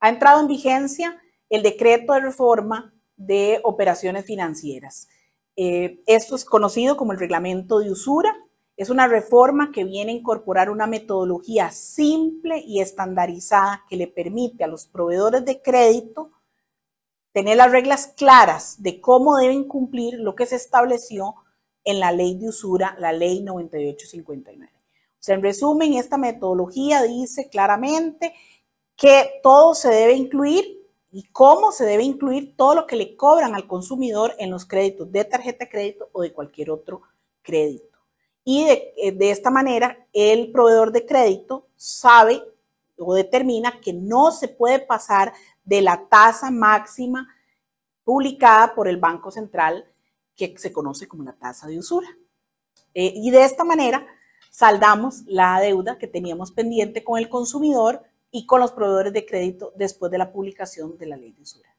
ha entrado en vigencia el decreto de reforma de operaciones financieras. Eh, esto es conocido como el reglamento de usura. Es una reforma que viene a incorporar una metodología simple y estandarizada que le permite a los proveedores de crédito tener las reglas claras de cómo deben cumplir lo que se estableció en la ley de usura, la ley 9859. O sea, en resumen, esta metodología dice claramente que todo se debe incluir y cómo se debe incluir todo lo que le cobran al consumidor en los créditos de tarjeta de crédito o de cualquier otro crédito. Y eh, de, esta manera el proveedor de crédito sabe o determina que no se puede pasar de la tasa máxima publicada por el Banco Central, que se conoce como la tasa de usura. Eh, y de esta manera saldamos la deuda que teníamos pendiente con el consumidor y con los proveedores de crédito después de la publicación de la ley de insular.